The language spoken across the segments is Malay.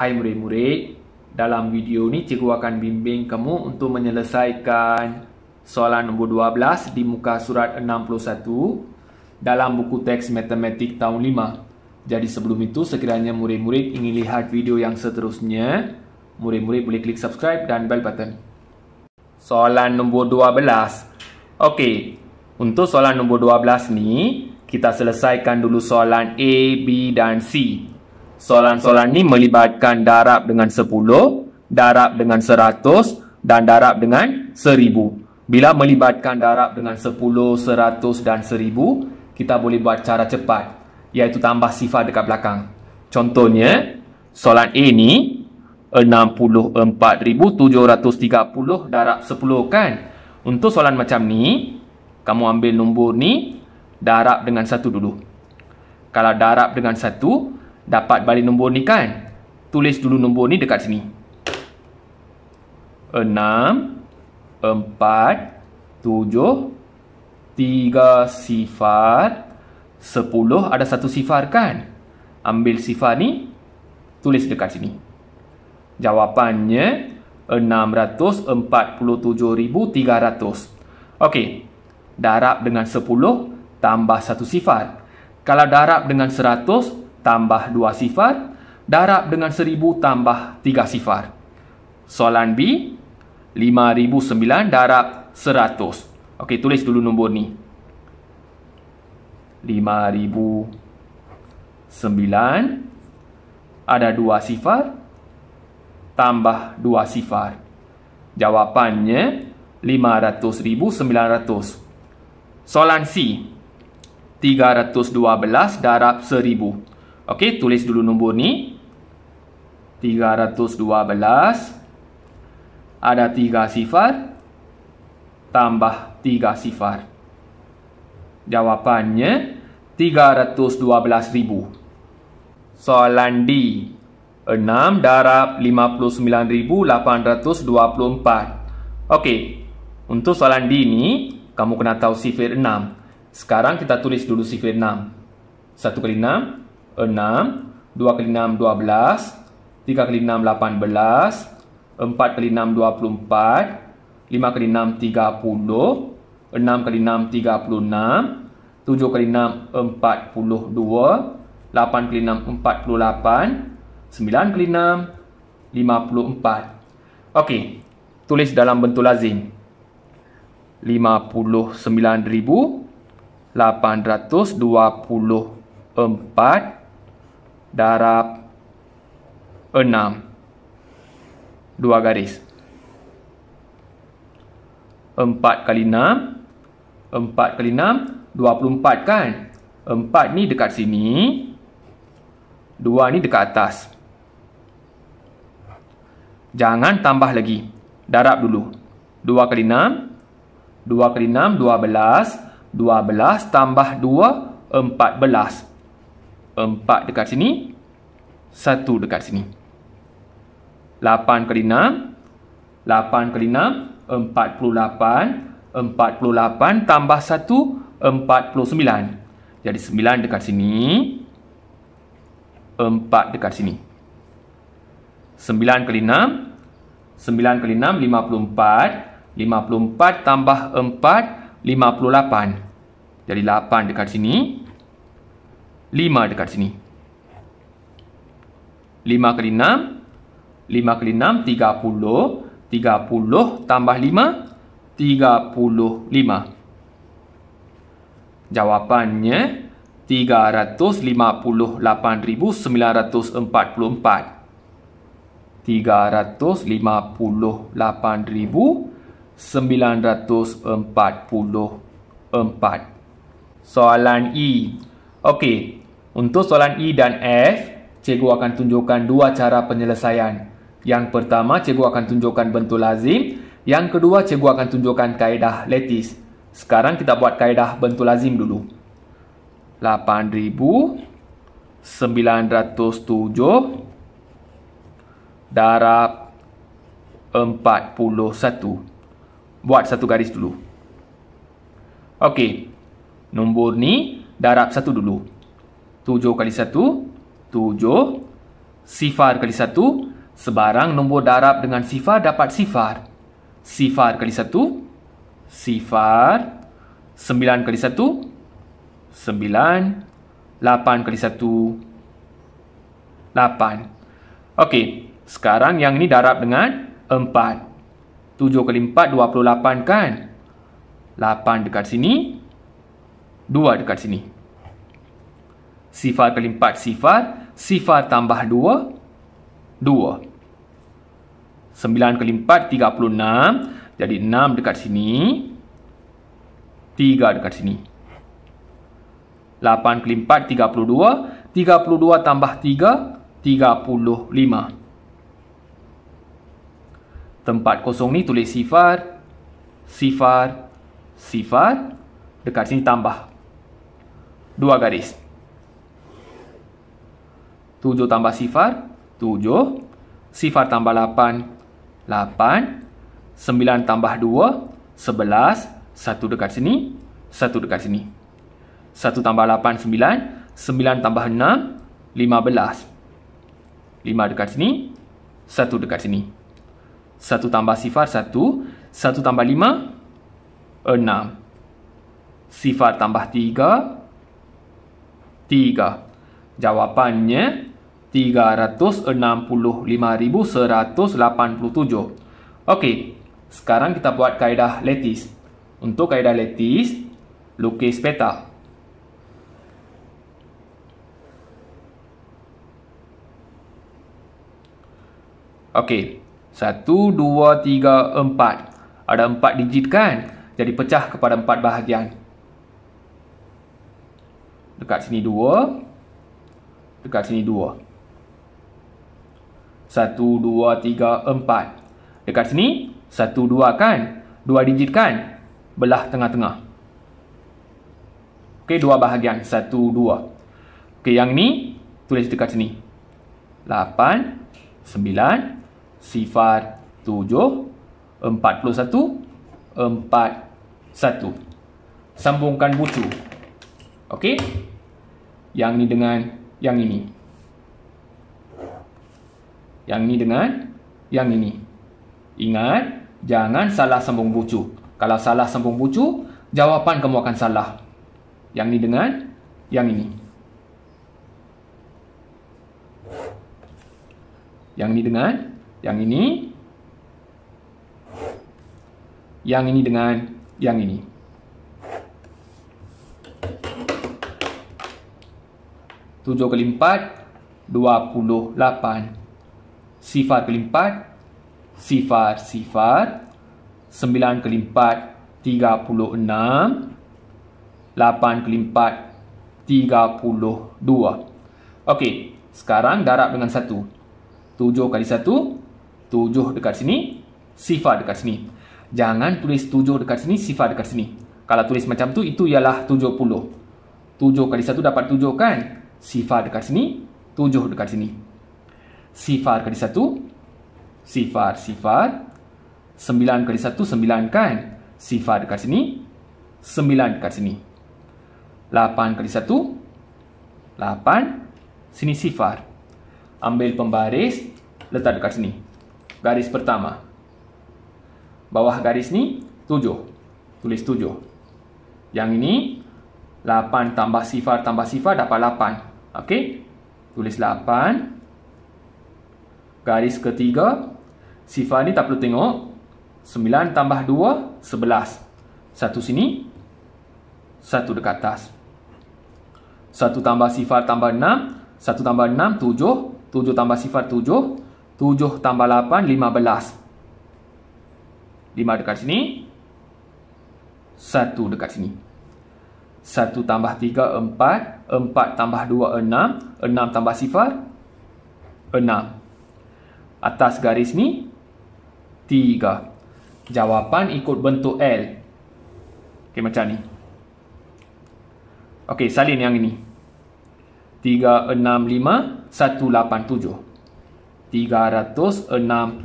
Hai murid-murid, dalam video ni cikgu akan bimbing kamu untuk menyelesaikan soalan nombor 12 di muka surat 61 dalam buku teks matematik tahun 5. Jadi sebelum itu sekiranya murid-murid ingin lihat video yang seterusnya, murid-murid boleh klik subscribe dan bell button. Soalan nombor 12. Okey, untuk soalan nombor 12 ni, kita selesaikan dulu soalan A, B dan C. Soalan-soalan ni melibatkan darab dengan 10, darab dengan 100 dan darab dengan 1000. Bila melibatkan darab dengan 10, 100 dan 1000, kita boleh buat cara cepat iaitu tambah sifar dekat belakang. Contohnya, soalan A ni 64,730 darab 10 kan? Untuk soalan macam ni, kamu ambil nombor ni darab dengan 1 dulu. Kalau darab dengan 1, dapat balik nombor ni kan? Tulis dulu nombor ni dekat sini. 6 4 7 3 sifar 10 ada satu sifar kan? Ambil sifar ni tulis dekat sini. Jawapannya 647,300. Okey. Darab dengan 10 tambah satu sifar. Kalau darab dengan 100 tambah dua sifar darab dengan seribu tambah tiga sifar. Soalan B lima ribu sembilan darab seratus. Okey, tulis dulu nombor ni. lima ribu sembilan ada dua sifar tambah dua sifar. Jawapannya lima ratus ribu sembilan ratus. Soalan C tiga ratus dua belas darab seribu. Okey, tulis dulu nombor ni. 312. Ada 3 sifar. Tambah 3 sifar. Jawapannya 312,000. Soalan D. 6 darab 59,824. Okey. Untuk soalan D ni, kamu kena tahu sifar 6. Sekarang kita tulis dulu sifar 6. 1 kali 6, 6, 2 kali 6, 12, 3 kali 6, 18, 4 kali 6, 24, 5 kali 6, 30, 6 kali 6, 36, 7 kali 6, 42, 8 kali 6, 48, 9 kali 6, 54. Okey, tulis dalam bentuk lazim. 59,824 darab enam dua garis empat kali enam empat kali enam dua puluh empat kan empat ni dekat sini dua ni dekat atas jangan tambah lagi darab dulu dua kali enam dua kali enam dua belas dua belas tambah dua empat belas 4 dekat sini 1 dekat sini 8 kali 6 8 kali 6 48 48 tambah 1 49 Jadi 9 dekat sini 4 dekat sini 9 kali 6 9 kali 6 54 54 tambah 4 58 Jadi 8 dekat sini 5 dekat sini 5 kali 6 5 kali 6 30 30 tambah 5 35 Jawapannya 358,944 358,944 Soalan E Okey, untuk soalan E dan F, cikgu akan tunjukkan dua cara penyelesaian. Yang pertama, cikgu akan tunjukkan bentuk lazim. Yang kedua, cikgu akan tunjukkan kaedah letis. Sekarang kita buat kaedah bentuk lazim dulu. 8,907 darab 41. Buat satu garis dulu. Okey, nombor ni darab satu dulu. Tujuh kali satu. Tujuh. Sifar kali satu. Sebarang nombor darab dengan sifar dapat sifar. Sifar kali satu. Sifar. Sembilan kali satu. Sembilan. Lapan kali satu. Lapan. Okey. Sekarang yang ini darab dengan empat. Tujuh kali empat, dua puluh lapan kan? Lapan dekat sini. Lapan. 2 dekat sini. Sifar kali 4 sifar. Sifar tambah 2. 2. 9 kali 4, 36. Jadi 6 dekat sini. 3 dekat sini. 8 kali 4, 32. 32 tambah 3, 35. Tempat kosong ni tulis sifar, sifar, sifar. Dekat sini tambah dua garis. 7 tambah sifar, 7. Sifar tambah lapan lapan, sembilan tambah dua sebelas, satu dekat sini, satu dekat sini. Satu tambah lapan sembilan, sembilan tambah enam lima belas, lima dekat sini, satu dekat sini. Satu tambah sifar, satu, satu tambah lima enam, Sifar tambah tiga 3 tiga. Jawapannya tiga ratus enam puluh puluh lima ribu seratus lapan tujuh. Okey, sekarang kita buat kaedah letis. Untuk kaedah letis, lukis peta. Okey, satu, dua, tiga, empat. Ada empat digit kan? Jadi pecah kepada empat bahagian. Dekat sini dua, Dekat sini dua, satu dua tiga empat, Dekat sini satu dua kan? dua digit kan? Belah tengah-tengah. Okey, dua bahagian. satu dua, Okey, yang ni tulis dekat sini. lapan sembilan sifar tujuh empat puluh satu empat satu, Sambungkan bucu. Okey? yang ni dengan yang ini. Yang ni dengan yang ini. Ingat, jangan salah sambung bucu. Kalau salah sambung bucu, jawapan kamu akan salah. Yang ni dengan yang ini. Yang ini dengan yang ini. Yang ini dengan yang ini. Yang ini dengan yang ini. Tujuh kelimpat, dua puluh lapan. Sifar kelimpat, sifar-sifar. Sembilan kelimpat, tiga puluh enam. Lapan kelimpat, tiga puluh dua. Okey, sekarang darab dengan satu. Tujuh kali satu, tujuh dekat sini, sifar dekat sini. Jangan tulis tujuh dekat sini, sifar dekat sini. Kalau tulis macam tu, itu ialah tujuh puluh. Tujuh kali satu dapat tujuh kan? sifar dekat sini, tujuh dekat sini. Sifar kali satu, sifar, sifar. Sembilan kali satu, sembilan kan? Sifar dekat sini, sembilan dekat sini. Lapan kali satu, lapan. Sini sifar. Ambil pembaris, letak dekat sini. Garis pertama. Bawah garis ni, tujuh. Tulis tujuh. Yang ini, lapan tambah sifar tambah sifar dapat lapan. Okey. Tulis 8. Garis ketiga. Sifar ni tak perlu tengok. 9 tambah 2, 11. Satu sini. Satu dekat atas. Satu tambah sifar tambah 6. Satu tambah 6, 7. 7 tambah sifar 7. 7 tambah 8, 15. 5 dekat sini. Satu dekat sini. 1 tambah 3, 4. 4 tambah 2, 6. 6 tambah sifar, 6. Atas garis ni, 3. Jawapan ikut bentuk L. Okey, macam ni. Okey, salin yang ini. 3, 6, 5, 1, 8, 7. 365,187.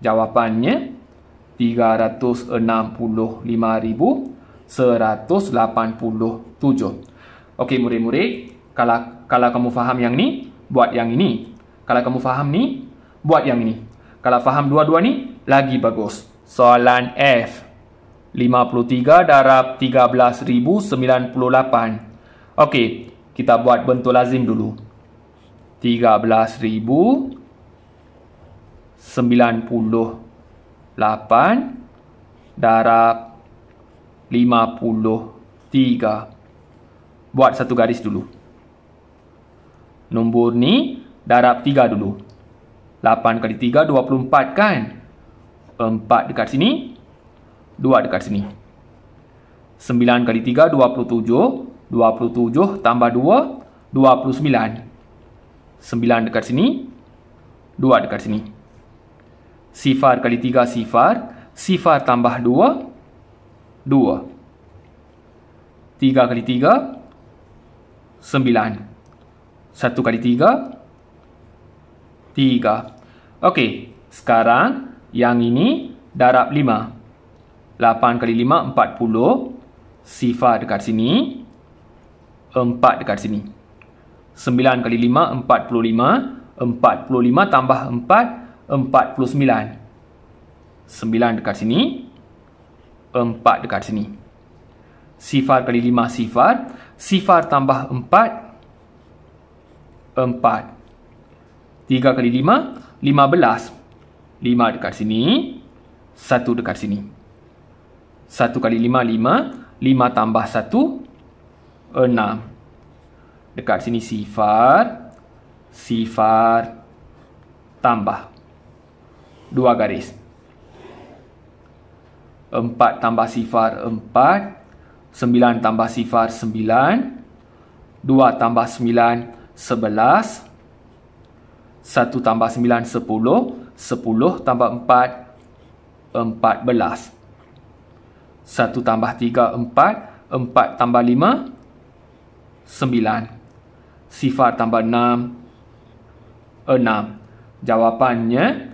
Jawapannya 365,187. Okey, murid-murid, kalau kalau kamu faham yang ni, buat yang ini. Kalau kamu faham ni, buat yang ini. Kalau faham dua-dua ni, lagi bagus. Soalan F. 53 darab 13,098. Okey, kita buat bentuk lazim dulu. 13,098 lapan darab lima puluh tiga. Buat satu garis dulu. Nombor ni darab tiga dulu. Lapan kali tiga dua puluh empat kan? Empat dekat sini. Dua dekat sini. Sembilan kali tiga dua puluh tujuh. Dua puluh tujuh tambah dua. Dua puluh sembilan. Sembilan dekat sini. Dua dekat sini sifar kali tiga sifar. Sifar tambah dua dua, tiga kali tiga sembilan, satu kali tiga tiga. Okey, sekarang yang ini darab lima, lapan kali lima empat puluh, Sifar dekat sini, empat dekat sini. sembilan kali lima lima, empat puluh empat puluh lima tambah empat 49 dekat sini 4 dekat sini Sifar kali 5 sifar Sifar tambah 4 3 kali 5 15 5 dekat sini 1 dekat sini 1 kali 5 5 5 tambah 1 6 Dekat sini sifar Sifar Tambah dua garis. Empat tambah sifar empat. Sembilan tambah sifar sembilan. Dua tambah sembilan sebelas. Satu tambah sembilan sepuluh. Sepuluh tambah empat empat belas. Satu tambah tiga empat. Empat tambah lima sembilan. Sifar tambah enam enam. Jawapannya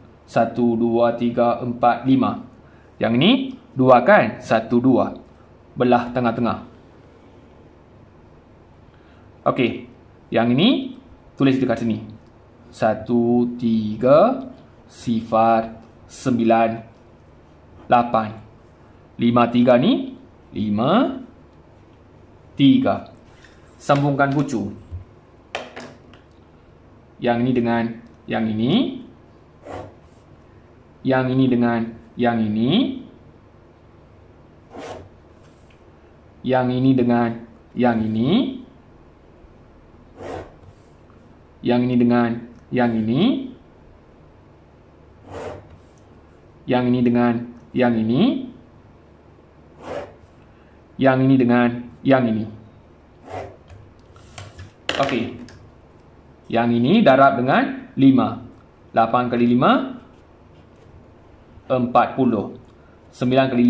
Satu dua tiga empat lima. Yang ni dua kan Satu dua. Belah tengah-tengah Okey. Yang ini Tulis dekat sini Satu tiga Sifar sembilan lapan lima tiga ni lima tiga. Sambungkan kucu Yang ini dengan Yang ini yang ini dengan yang ini. Yang ini dengan yang ini. Yang ini dengan yang ini. Yang ini dengan yang ini. Yang ini dengan yang ini. Okey. Yang ini darab dengan 5. 8 kali 5, 40. 9 kali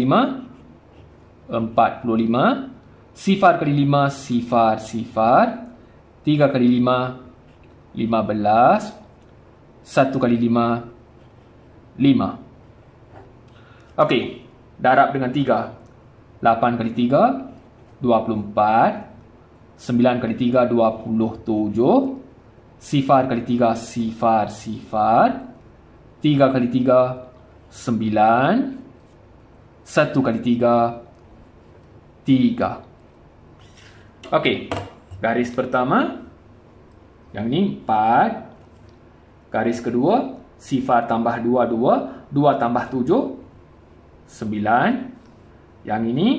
puluh lima Sifar kali lima sifar, sifar. tiga kali lima lima belas satu kali lima lima Okey, darab dengan tiga lapan kali tiga dua puluh empat sembilan kali tiga dua puluh tujuh Sifar kali tiga sifar, sifar. tiga kali tiga 27. Sembilan. Satu kali tiga. Tiga. Okey. Garis pertama. Yang ni empat. Garis kedua. Sifar tambah dua, dua. Dua tambah tujuh. Sembilan. Yang ini.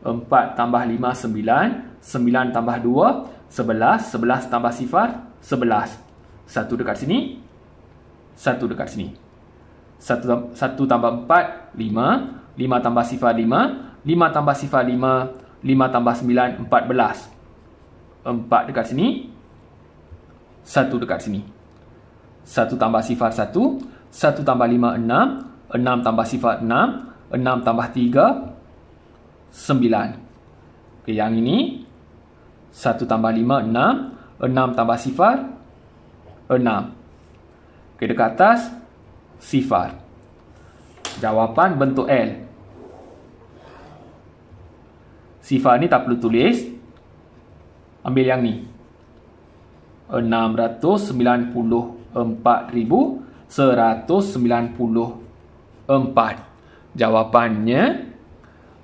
Empat tambah lima, sembilan. Sembilan tambah dua. Sebelas. Sebelas tambah sifar. Sebelas. Satu dekat sini. Satu dekat sini. 1, tambah 4, 5. 5 tambah sifar 5. 5 tambah sifar 5. 5 tambah 9, 14. 4 dekat sini. 1 dekat sini. 1 tambah sifar 1. 1 tambah 5, 6. 6 tambah sifar 6. 6 tambah 3, 9. Okay, yang ini, 1 tambah 5, 6. 6 tambah sifar, 6. Okay, dekat atas, sifar. Jawapan bentuk L. Sifar ni tak perlu tulis. Ambil yang ni. 694,194. Jawapannya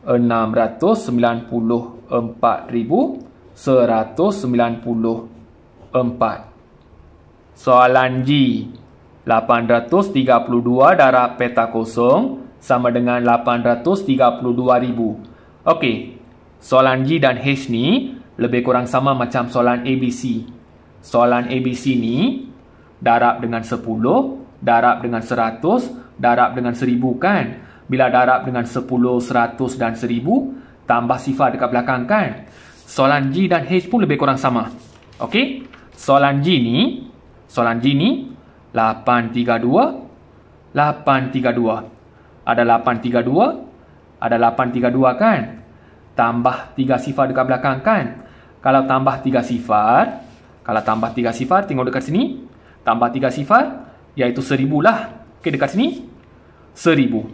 694,194. Soalan G. 832 darab peta kosong sama dengan ribu. Okey, soalan G dan H ni lebih kurang sama macam soalan ABC. Soalan ABC ni darab dengan 10, darab dengan 100, darab dengan 1000 kan? Bila darab dengan 10, 100 dan 1000, tambah sifar dekat belakang kan? Soalan G dan H pun lebih kurang sama. Okey, soalan G ni, soalan G ni 832. Ada 832. Ada 832 kan? Tambah 3 sifar dekat belakang kan? Kalau tambah 3 sifar. Kalau tambah 3 sifar, tengok dekat sini. Tambah 3 sifar, iaitu seribu lah. Okey, dekat sini. seribu.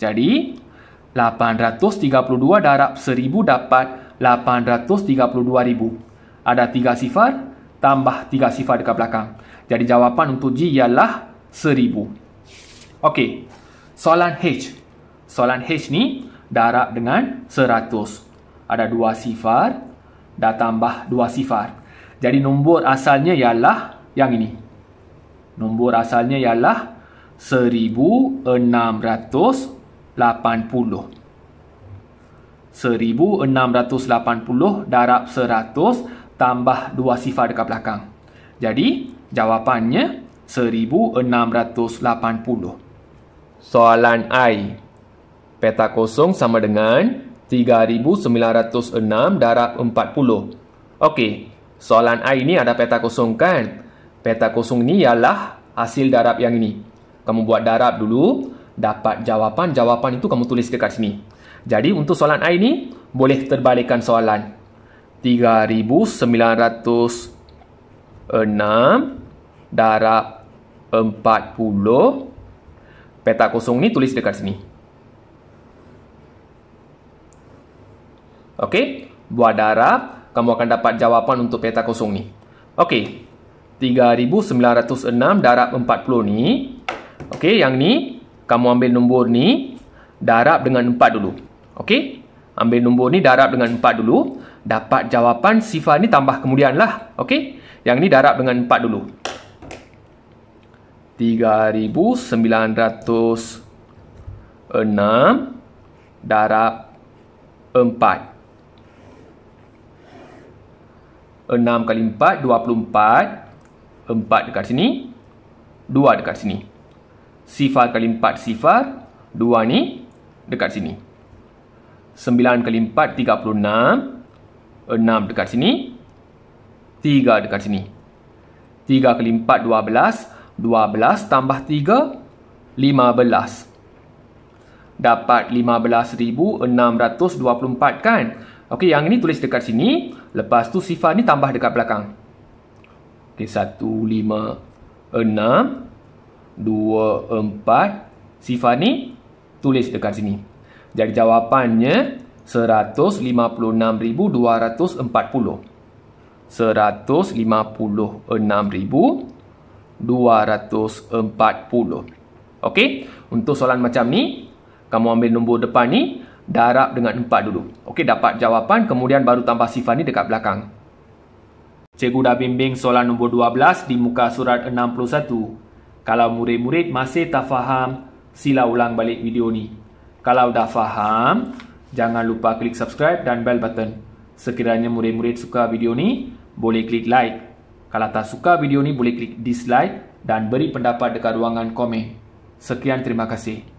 Jadi, 832 darab seribu dapat 832 ribu ada tiga sifar tambah tiga sifar dekat belakang. Jadi jawapan untuk G ialah seribu. Okey. Soalan H. Soalan H ni darab dengan seratus. Ada dua sifar dah tambah dua sifar. Jadi nombor asalnya ialah yang ini. Nombor asalnya ialah seribu Seribu enam enam ratus ratus lapan puluh. lapan puluh darab seratus tambah dua sifar dekat belakang. Jadi, jawapannya 1,680. Soalan I. Peta kosong sama dengan 3,906 darab 40. Okey, soalan I ini ada peta kosong kan? Peta kosong ni ialah hasil darab yang ini. Kamu buat darab dulu, dapat jawapan-jawapan itu kamu tulis dekat sini. Jadi, untuk soalan I ini, boleh terbalikkan Soalan. 3906 darab 40 peta kosong ni tulis dekat sini. Okey, buat darab kamu akan dapat jawapan untuk peta kosong ni. Okey. 3906 darab 40 ni. Okey, yang ni kamu ambil nombor ni darab dengan 4 dulu. Okey. Ambil nombor ni darab dengan 4 dulu dapat jawapan sifar ni tambah kemudianlah. okay? Yang ni darab dengan 4 dulu. 3906 darab 4. 6 kali 4 24. 4 dekat sini. 2 dekat sini. Sifar kali 4 sifar 2 ni dekat sini. 9 kali 4 36 6 dekat sini 3 dekat sini 3 kali 4 12 tambah 3 15 dapat 15624 kan okey yang ini tulis dekat sini lepas tu sifar ni tambah dekat belakang okey 1 5 6 2 4 Sifar ni tulis dekat sini. Jadi jawapannya 156,240. Okey, untuk soalan macam ni, kamu ambil nombor depan ni, darab dengan 4 dulu. Okey, dapat jawapan, kemudian baru tambah sifar ni dekat belakang. Cikgu dah bimbing soalan nombor 12 di muka surat 61. Kalau murid-murid masih tak faham, sila ulang balik video ni. Kalau dah faham, Jangan lupa klik subscribe dan bell button. Sekiranya murid-murid suka video ni, boleh klik like. Kalau tak suka video ni, boleh klik dislike dan beri pendapat dekat ruangan komen. Sekian terima kasih.